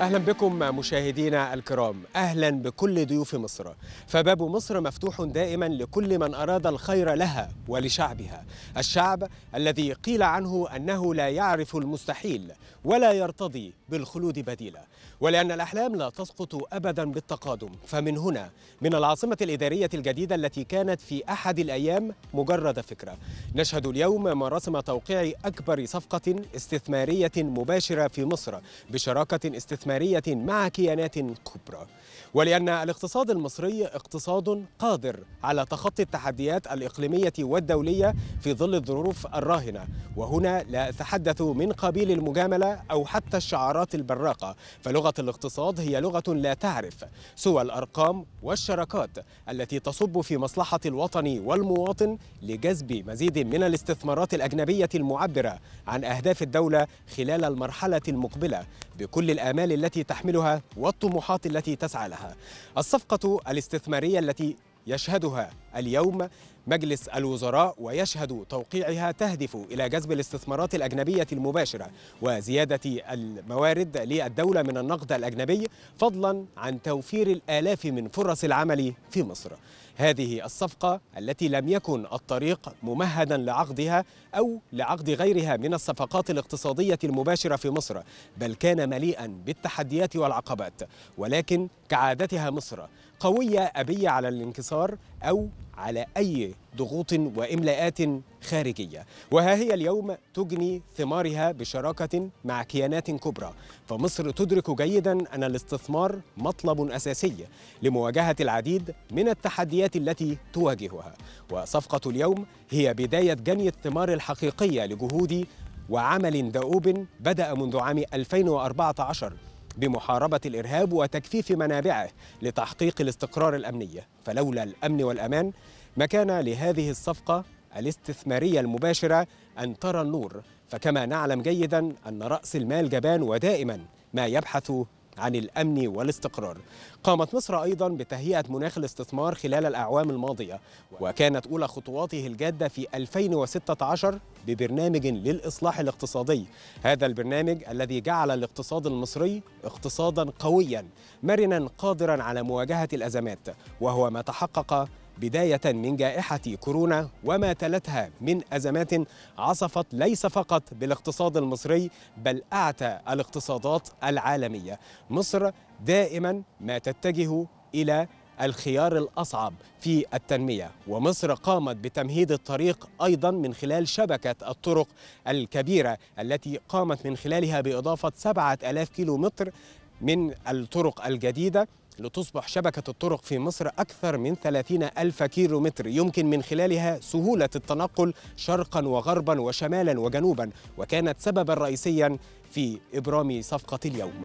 اهلا بكم مشاهدينا الكرام اهلا بكل ضيوف مصر فباب مصر مفتوح دائما لكل من اراد الخير لها ولشعبها الشعب الذي قيل عنه انه لا يعرف المستحيل ولا يرتضي بالخلود بديلا ولان الاحلام لا تسقط ابدا بالتقادم فمن هنا من العاصمه الاداريه الجديده التي كانت في احد الايام مجرد فكره نشهد اليوم مراسم توقيع اكبر صفقه استثماريه مباشره في مصر بشراكه استثماريه استثمارية مع كيانات كبرى ولأن الاقتصاد المصري اقتصاد قادر على تخطي التحديات الإقليمية والدولية في ظل الظروف الراهنة وهنا لا أتحدث من قبيل المجاملة أو حتى الشعارات البراقة فلغة الاقتصاد هي لغة لا تعرف سوى الأرقام والشراكات التي تصب في مصلحة الوطن والمواطن لجذب مزيد من الاستثمارات الأجنبية المعبرة عن أهداف الدولة خلال المرحلة المقبلة بكل الآمال التي تحملها والطموحات التي تسعى لها الصفقة الاستثمارية التي يشهدها اليوم مجلس الوزراء ويشهد توقيعها تهدف إلى جذب الاستثمارات الأجنبية المباشرة وزيادة الموارد للدولة من النقد الأجنبي فضلا عن توفير الآلاف من فرص العمل في مصر هذه الصفقة التي لم يكن الطريق ممهدا لعقدها أو لعقد غيرها من الصفقات الاقتصادية المباشرة في مصر بل كان مليئا بالتحديات والعقبات ولكن كعادتها مصر قوية أبية على الانكسار أو على أي ضغوط وإملاءات خارجية وها هي اليوم تجني ثمارها بشراكة مع كيانات كبرى فمصر تدرك جيدا أن الاستثمار مطلب أساسي لمواجهة العديد من التحديات التي تواجهها وصفقة اليوم هي بداية جني الثمار الحقيقية لجهود وعمل دؤوب بدأ منذ عام 2014 بمحاربة الإرهاب وتكثيف منابعه لتحقيق الاستقرار الأمنية فلولا الأمن والأمان ما كان لهذه الصفقة الاستثمارية المباشرة أن ترى النور فكما نعلم جيدا أن رأس المال جبان ودائما ما يبحث عن الأمن والاستقرار قامت مصر أيضا بتهيئة مناخ الاستثمار خلال الأعوام الماضية وكانت أولى خطواته الجادة في 2016 ببرنامج للإصلاح الاقتصادي هذا البرنامج الذي جعل الاقتصاد المصري اقتصادا قويا مرنا قادرا على مواجهة الأزمات وهو ما تحقق بداية من جائحة كورونا وما تلتها من أزمات عصفت ليس فقط بالاقتصاد المصري بل أعتى الاقتصادات العالمية مصر دائما ما تتجه إلى الخيار الأصعب في التنمية ومصر قامت بتمهيد الطريق أيضا من خلال شبكة الطرق الكبيرة التي قامت من خلالها بإضافة 7000 كيلو متر من الطرق الجديدة لتصبح شبكة الطرق في مصر أكثر من 30 ألف كيلو متر يمكن من خلالها سهولة التنقل شرقا وغربا وشمالا وجنوبا وكانت سببا رئيسيا في إبرام صفقة اليوم